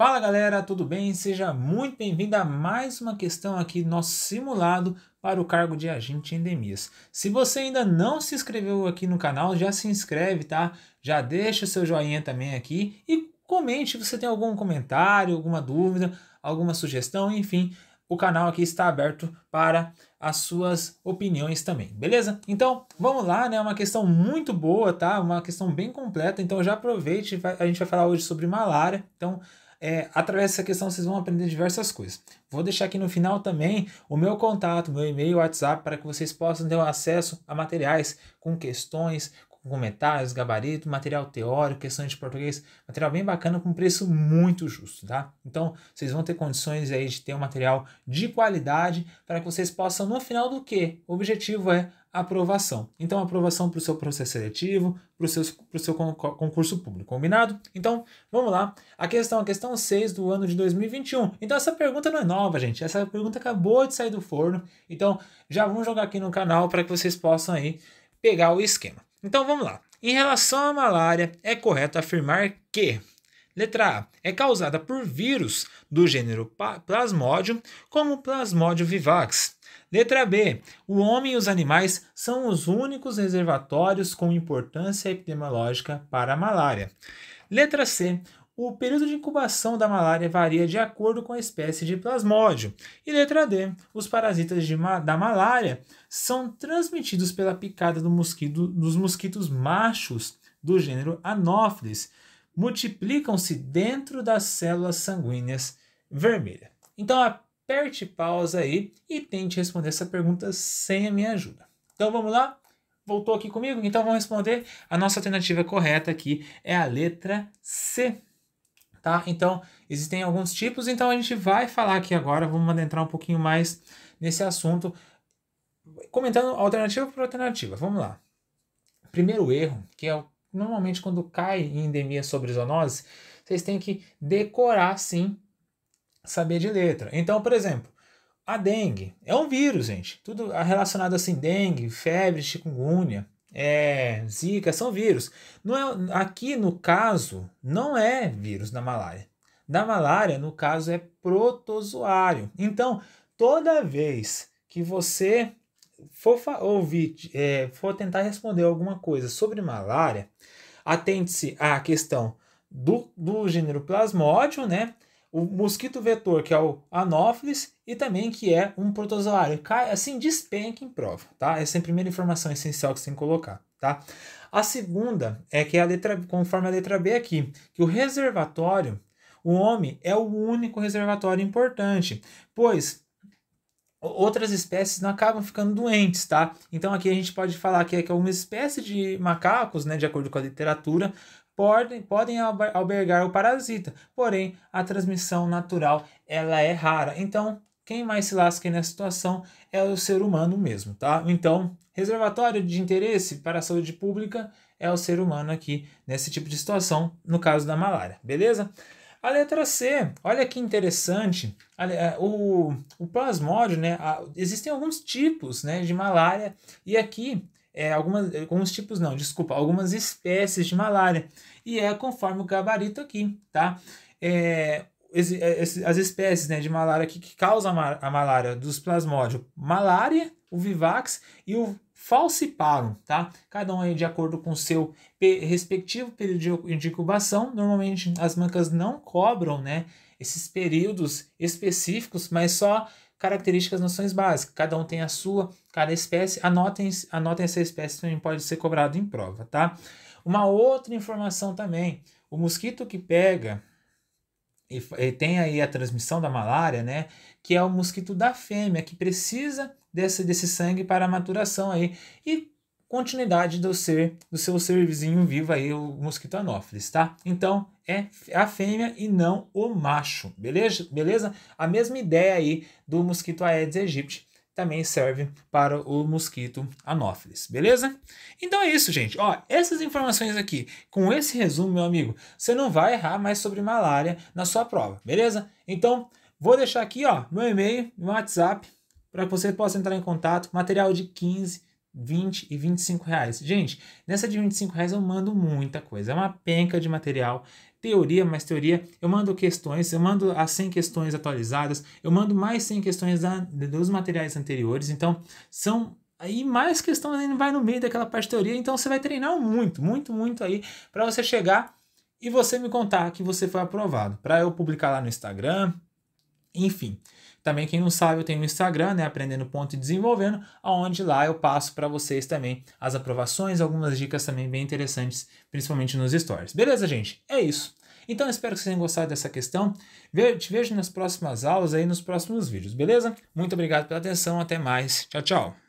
Fala galera, tudo bem? Seja muito bem-vindo a mais uma questão aqui do nosso simulado para o cargo de agente de endemias. Se você ainda não se inscreveu aqui no canal, já se inscreve, tá? Já deixa o seu joinha também aqui e comente se você tem algum comentário, alguma dúvida, alguma sugestão, enfim. O canal aqui está aberto para as suas opiniões também, beleza? Então, vamos lá, né? Uma questão muito boa, tá? Uma questão bem completa, então já aproveite, a gente vai falar hoje sobre malária. Então, é, através dessa questão vocês vão aprender diversas coisas. Vou deixar aqui no final também o meu contato, meu e-mail, WhatsApp, para que vocês possam ter acesso a materiais com questões, comentários, gabarito, material teórico, questões de português, material bem bacana com preço muito justo, tá? Então, vocês vão ter condições aí de ter um material de qualidade para que vocês possam no final do que? O objetivo é aprovação. Então, aprovação para o seu processo seletivo, para o seu, pro seu concurso público, combinado? Então, vamos lá. A questão, a questão 6 do ano de 2021. Então, essa pergunta não é nova, gente. Essa pergunta acabou de sair do forno. Então, já vamos jogar aqui no canal para que vocês possam aí pegar o esquema. Então, vamos lá. Em relação à malária, é correto afirmar que Letra A. É causada por vírus do gênero Plasmodium, como plasmódio Plasmodium vivax. Letra B. O homem e os animais são os únicos reservatórios com importância epidemiológica para a malária. Letra C. O período de incubação da malária varia de acordo com a espécie de plasmódio. E letra D, os parasitas ma da malária são transmitidos pela picada do mosquito, dos mosquitos machos do gênero Anopheles. Multiplicam-se dentro das células sanguíneas vermelhas. Então, a aperte pausa aí e tente responder essa pergunta sem a minha ajuda. Então vamos lá? Voltou aqui comigo? Então vamos responder. A nossa alternativa correta aqui é a letra C. Tá? Então, existem alguns tipos, então a gente vai falar aqui agora, vamos adentrar um pouquinho mais nesse assunto, comentando alternativa por alternativa. Vamos lá. Primeiro erro, que é o, normalmente quando cai em endemia sobre zoonose, vocês têm que decorar sim saber de letra. Então, por exemplo, a dengue é um vírus, gente. Tudo relacionado assim, dengue, febre, chikungunya, é, zika, são vírus. Não é, aqui no caso, não é vírus da malária. Da malária, no caso, é protozoário. Então, toda vez que você for ouvir, é, for tentar responder alguma coisa sobre malária, atente-se à questão do, do gênero plasmódio, né? o mosquito vetor, que é o Anopheles, e também que é um protozoário. Cai, assim, despenca em prova, tá? Essa é a primeira informação essencial que você tem que colocar, tá? A segunda é que é a letra, conforme a letra B aqui, que o reservatório, o homem é o único reservatório importante, pois outras espécies não acabam ficando doentes, tá? Então aqui a gente pode falar que é, é uma espécie de macacos, né, de acordo com a literatura, podem, podem albergar o parasita, porém a transmissão natural ela é rara. Então, quem mais se lasca nessa situação é o ser humano mesmo, tá? Então, reservatório de interesse para a saúde pública é o ser humano aqui nesse tipo de situação, no caso da malária, beleza? A letra C, olha que interessante, é, o, o plasmódio, né? Existem alguns tipos né, de malária, e aqui é, algumas, alguns tipos não, desculpa, algumas espécies de malária. E é conforme o gabarito aqui, tá? É, é as espécies né, de malária que, que causam a malária dos plasmódios, malária, o vivax e o falciparum, tá? Cada um aí de acordo com seu respectivo período de incubação. Normalmente as mancas não cobram, né, esses períodos específicos, mas só características, noções básicas. Cada um tem a sua, cada espécie. Anotem, anotem essa espécie também pode ser cobrado em prova, tá? Uma outra informação também. O mosquito que pega e, e tem aí a transmissão da malária, né? Que é o mosquito da fêmea que precisa desse, desse sangue para a maturação aí. E continuidade do ser do seu servizinho vivo aí o mosquito anófilis, tá? Então é a fêmea e não o macho, beleza? Beleza? A mesma ideia aí do mosquito Aedes aegypti também serve para o mosquito anófilis, beleza? Então é isso, gente. Ó, essas informações aqui, com esse resumo, meu amigo, você não vai errar mais sobre malária na sua prova, beleza? Então, vou deixar aqui, ó, meu e-mail, meu WhatsApp, para que você possa entrar em contato, material de 15 20 e 25 reais. Gente, nessa de 25 reais eu mando muita coisa. É uma penca de material. Teoria, mais teoria. Eu mando questões, eu mando as 100 questões atualizadas. Eu mando mais 100 questões da, dos materiais anteriores. Então, são aí mais questão ainda vai no meio daquela parte de teoria, então você vai treinar muito, muito, muito aí para você chegar e você me contar que você foi aprovado, para eu publicar lá no Instagram, enfim, também quem não sabe, eu tenho o um Instagram, né, aprendendo ponto e desenvolvendo, aonde lá eu passo para vocês também as aprovações, algumas dicas também bem interessantes, principalmente nos stories. Beleza, gente? É isso. Então espero que vocês tenham gostado dessa questão. Te vejo nas próximas aulas aí nos próximos vídeos, beleza? Muito obrigado pela atenção, até mais. Tchau, tchau.